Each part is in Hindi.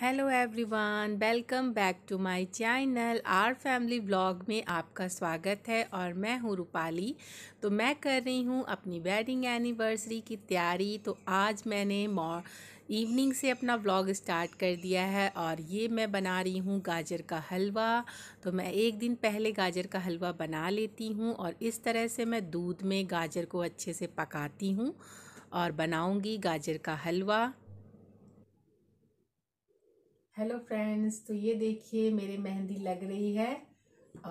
hello everyone welcome back to my channel our family blog में आपका स्वागत है और मैं हूँ रूपाली तो मैं कर रही हूँ अपनी वेडिंग एनिवर्सरी की तैयारी तो आज मैंने मॉ इवनिंग से अपना व्लॉग स्टार्ट कर दिया है और ये मैं बना रही हूँ गाजर का हलवा तो मैं एक दिन पहले गाजर का हलवा बना लेती हूँ और इस तरह से मैं दूध में गाजर को अच्छे से पकाती हूँ और बनाऊँगी गाजर का हलवा हेलो फ्रेंड्स तो ये देखिए मेरे मेहंदी लग रही है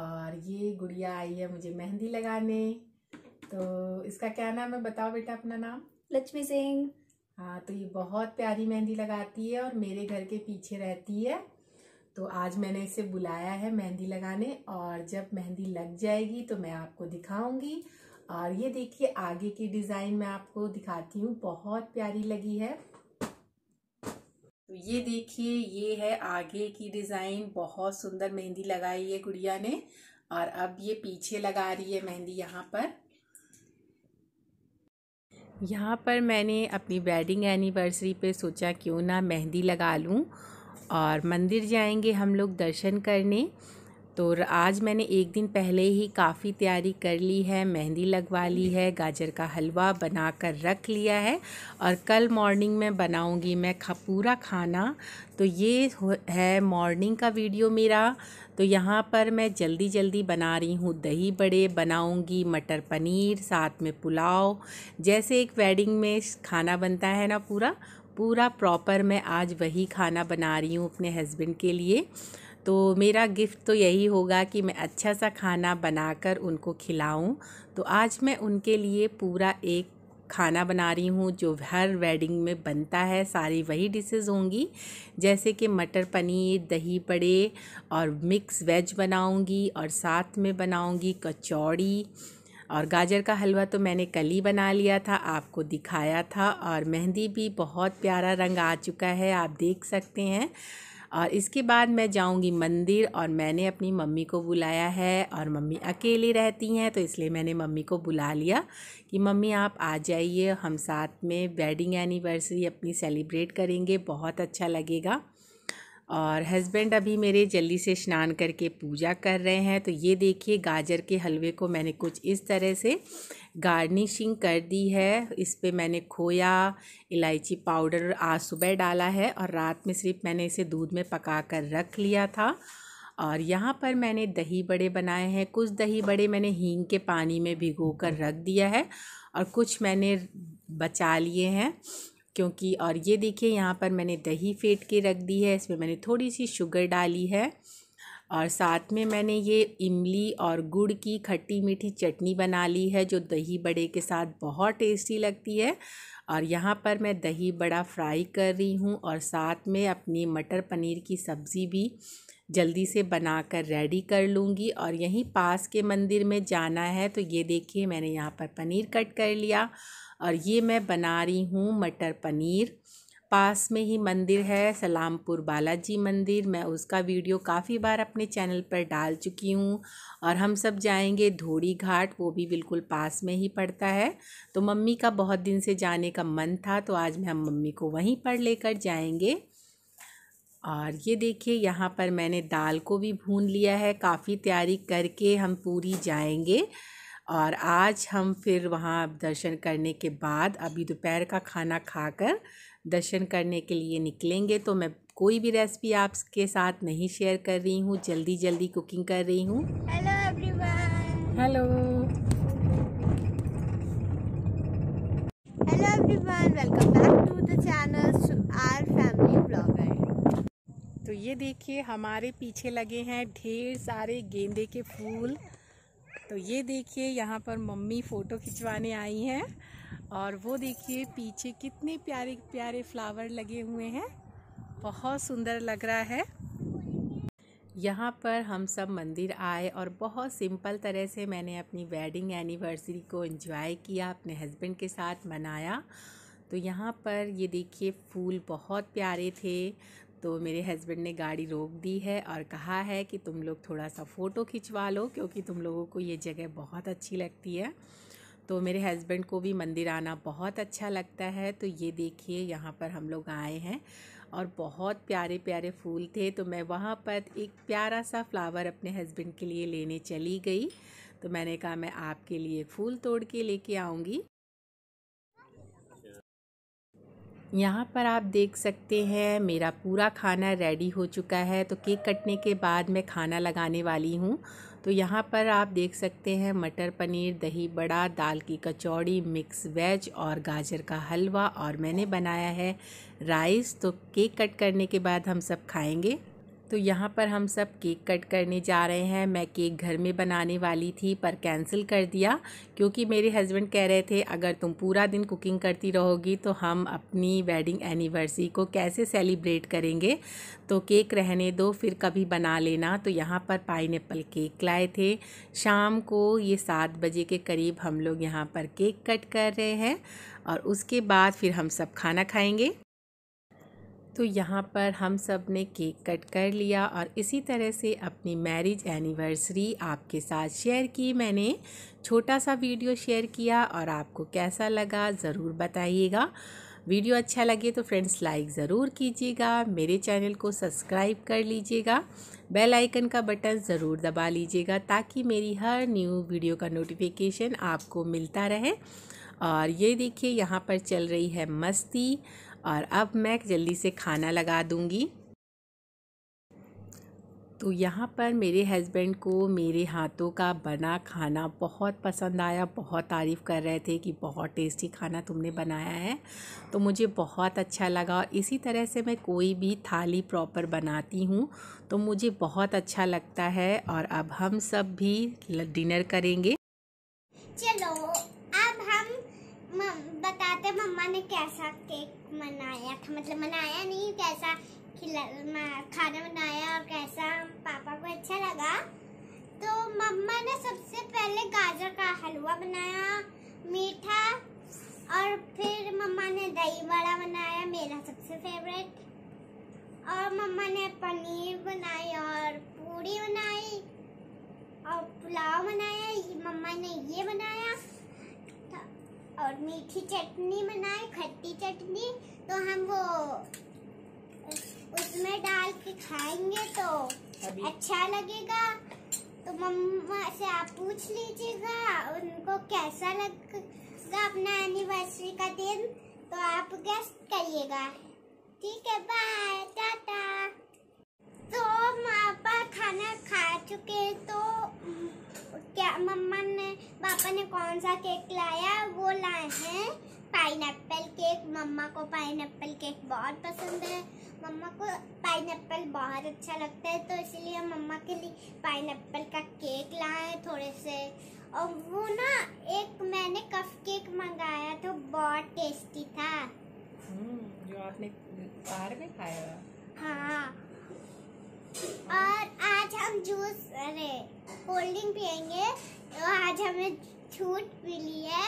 और ये गुड़िया आई है मुझे मेहंदी लगाने तो इसका क्या नाम है बताओ बेटा अपना नाम लक्ष्मी सिंह हाँ तो ये बहुत प्यारी मेहंदी लगाती है और मेरे घर के पीछे रहती है तो आज मैंने इसे बुलाया है मेहंदी लगाने और जब मेहंदी लग जाएगी तो मैं आपको दिखाऊंगी और ये देखिए आगे की डिज़ाइन मैं आपको दिखाती हूँ बहुत प्यारी लगी है तो ये देखिए ये है आगे की डिज़ाइन बहुत सुंदर मेहंदी लगाई है गुड़िया ने और अब ये पीछे लगा रही है मेहंदी यहाँ पर यहाँ पर मैंने अपनी वेडिंग एनिवर्सरी पे सोचा क्यों ना मेहंदी लगा लूँ और मंदिर जाएंगे हम लोग दर्शन करने तो आज मैंने एक दिन पहले ही काफ़ी तैयारी कर ली है मेहंदी लगवा ली है गाजर का हलवा बना कर रख लिया है और कल मॉर्निंग में बनाऊंगी मैं खा पूरा खाना तो ये है मॉर्निंग का वीडियो मेरा तो यहाँ पर मैं जल्दी जल्दी बना रही हूँ दही बड़े बनाऊंगी मटर पनीर साथ में पुलाव जैसे एक वेडिंग में खाना बनता है ना पूरा पूरा प्रॉपर मैं आज वही खाना बना रही हूँ अपने हस्बैंड के लिए तो मेरा गिफ्ट तो यही होगा कि मैं अच्छा सा खाना बनाकर उनको खिलाऊं तो आज मैं उनके लिए पूरा एक खाना बना रही हूँ जो हर वेडिंग में बनता है सारी वही डिशेज़ होंगी जैसे कि मटर पनीर दही बड़े और मिक्स वेज बनाऊँगी और साथ में बनाऊँगी कचौड़ी और गाजर का हलवा तो मैंने कल ही बना लिया था आपको दिखाया था और मेहंदी भी बहुत प्यारा रंग आ चुका है आप देख सकते हैं और इसके बाद मैं जाऊंगी मंदिर और मैंने अपनी मम्मी को बुलाया है और मम्मी अकेली रहती हैं तो इसलिए मैंने मम्मी को बुला लिया कि मम्मी आप आ जाइए हम साथ में वेडिंग एनिवर्सरी अपनी सेलिब्रेट करेंगे बहुत अच्छा लगेगा और हस्बैंड अभी मेरे जल्दी से स्नान करके पूजा कर रहे हैं तो ये देखिए गाजर के हलवे को मैंने कुछ इस तरह से गार्निशिंग कर दी है इस पर मैंने खोया इलायची पाउडर आज सुबह डाला है और रात में सिर्फ मैंने इसे दूध में पका कर रख लिया था और यहाँ पर मैंने दही बड़े बनाए हैं कुछ दही बड़े मैंने हींग के पानी में भिगो कर रख दिया है और कुछ मैंने बचा लिए हैं क्योंकि और ये देखिए यहाँ पर मैंने दही फेंट के रख दी है इसमें मैंने थोड़ी सी शुगर डाली है और साथ में मैंने ये इमली और गुड़ की खट्टी मीठी चटनी बना ली है जो दही बड़े के साथ बहुत टेस्टी लगती है और यहाँ पर मैं दही बड़ा फ्राई कर रही हूँ और साथ में अपनी मटर पनीर की सब्ज़ी भी जल्दी से बना कर रेडी कर लूँगी और यहीं पास के मंदिर में जाना है तो ये देखिए मैंने यहाँ पर पनीर कट कर लिया और ये मैं बना रही हूँ मटर पनीर पास में ही मंदिर है सलामपुर बालाजी मंदिर मैं उसका वीडियो काफ़ी बार अपने चैनल पर डाल चुकी हूँ और हम सब जाएंगे धोड़ी घाट वो भी बिल्कुल पास में ही पड़ता है तो मम्मी का बहुत दिन से जाने का मन था तो आज मैं हम मम्मी को वहीं पर लेकर जाएंगे और ये देखिए यहाँ पर मैंने दाल को भी भून लिया है काफ़ी तैयारी करके हम पूरी जाएंगे और आज हम फिर वहाँ दर्शन करने के बाद अभी दोपहर का खाना खाकर दर्शन करने के लिए निकलेंगे तो मैं कोई भी रेसिपी आपके साथ नहीं शेयर कर रही हूँ जल्दी जल्दी कुकिंग कर रही हूँ hello everyone hello hello everyone welcome back to the channel our family blogger तो ये देखिए हमारे पीछे लगे हैं ढेर सारे गेंदे के फूल तो ये देखिए यहाँ पर मम्मी फ़ोटो खिंचवाने आई हैं और वो देखिए पीछे कितने प्यारे प्यारे फ्लावर लगे हुए हैं बहुत सुंदर लग रहा है यहाँ पर हम सब मंदिर आए और बहुत सिंपल तरह से मैंने अपनी वेडिंग एनिवर्सरी को एंजॉय किया अपने हस्बैंड के साथ मनाया तो यहाँ पर ये देखिए फूल बहुत प्यारे थे तो मेरे हस्बैंड ने गाड़ी रोक दी है और कहा है कि तुम लोग थोड़ा सा फ़ोटो खिंचवा लो क्योंकि तुम लोगों को ये जगह बहुत अच्छी लगती है तो मेरे हस्बैंड को भी मंदिर आना बहुत अच्छा लगता है तो ये देखिए यहाँ पर हम लोग आए हैं और बहुत प्यारे प्यारे फूल थे तो मैं वहाँ पर एक प्यारा सा फ्लावर अपने हस्बैंड के लिए लेने चली गई तो मैंने कहा मैं आपके लिए फूल तोड़ के लेके आऊँगी यहाँ पर आप देख सकते हैं मेरा पूरा खाना रेडी हो चुका है तो केक कटने के बाद मैं खाना लगाने वाली हूँ तो यहाँ पर आप देख सकते हैं मटर पनीर दही बड़ा दाल की कचौड़ी मिक्स वेज और गाजर का हलवा और मैंने बनाया है राइस तो केक कट करने के बाद हम सब खाएंगे तो यहाँ पर हम सब केक कट करने जा रहे हैं मैं केक घर में बनाने वाली थी पर कैंसिल कर दिया क्योंकि मेरे हस्बैंड कह रहे थे अगर तुम पूरा दिन कुकिंग करती रहोगी तो हम अपनी वेडिंग एनिवर्सरी को कैसे सेलिब्रेट करेंगे तो केक रहने दो फिर कभी बना लेना तो यहाँ पर पाइन केक लाए थे शाम को ये सात बजे के करीब हम लोग यहाँ पर केक कट कर रहे हैं और उसके बाद फिर हम सब खाना खाएंगे तो यहाँ पर हम सब ने केक कट कर लिया और इसी तरह से अपनी मैरिज एनिवर्सरी आपके साथ शेयर की मैंने छोटा सा वीडियो शेयर किया और आपको कैसा लगा ज़रूर बताइएगा वीडियो अच्छा लगे तो फ्रेंड्स लाइक ज़रूर कीजिएगा मेरे चैनल को सब्सक्राइब कर लीजिएगा बेल आइकन का बटन ज़रूर दबा लीजिएगा ताकि मेरी हर न्यू वीडियो का नोटिफिकेशन आपको मिलता रहे और ये देखिए यहाँ पर चल रही है मस्ती और अब मैं जल्दी से खाना लगा दूँगी तो यहाँ पर मेरे हस्बैंड को मेरे हाथों का बना खाना बहुत पसंद आया बहुत तारीफ़ कर रहे थे कि बहुत टेस्टी खाना तुमने बनाया है तो मुझे बहुत अच्छा लगा और इसी तरह से मैं कोई भी थाली प्रॉपर बनाती हूँ तो मुझे बहुत अच्छा लगता है और अब हम सब भी डिनर करेंगे बताते मम्मा ने कैसा केक मनाया था मतलब मनाया नहीं कैसा खिला खाना बनाया और कैसा पापा को अच्छा लगा तो मम्मा ने सबसे पहले गाजर का हलवा बनाया मीठा और फिर मम्मा ने दही बड़ा बनाया मेरा सबसे फेवरेट और मम्मा ने पनीर बनाई और पूड़ी बनाई और पुलाव बनाया मम्मा ने ये बनाया और मीठी चटनी बनाए खट्टी चटनी तो हम वो उसमें डाल के खाएंगे तो अच्छा लगेगा तो मम्मा से आप पूछ लीजिएगा उनको कैसा लगेगा अपना एनिवर्सरी का दिन तो आप गेस्ट करिएगा ठीक है बाय टाटा तो मापा पापा ने कौन सा केक लाया वो लाए हैं पाइन केक मम्मा को पाइन केक बहुत पसंद है मम्मा को पाइन बहुत अच्छा लगता है तो इसलिए मम्मा के लिए पाइन का केक लाए थोड़े से और वो ना एक मैंने कफ केक मंगाया तो बहुत टेस्टी था हम्म, जो आपने कार में खाया हाँ और आज हम जूस अरे कोल्ड ड्रिंक पियेंगे आज हमें छूट मिली है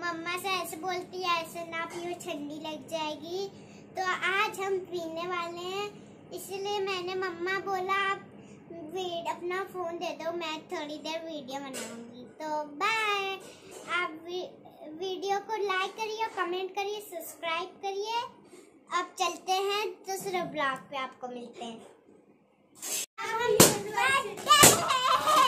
मम्मा से ऐसे बोलती है ऐसे ना पियो ठंडी लग जाएगी तो आज हम पीने वाले हैं इसलिए मैंने मम्मा बोला आप अपना फ़ोन दे दो मैं थोड़ी देर वीडियो बनाऊंगी तो बाय आप वी, वीडियो को लाइक करिए कमेंट करिए सब्सक्राइब करिए अब चलते हैं दूसरे ब्लॉग पे आपको मिलते हैं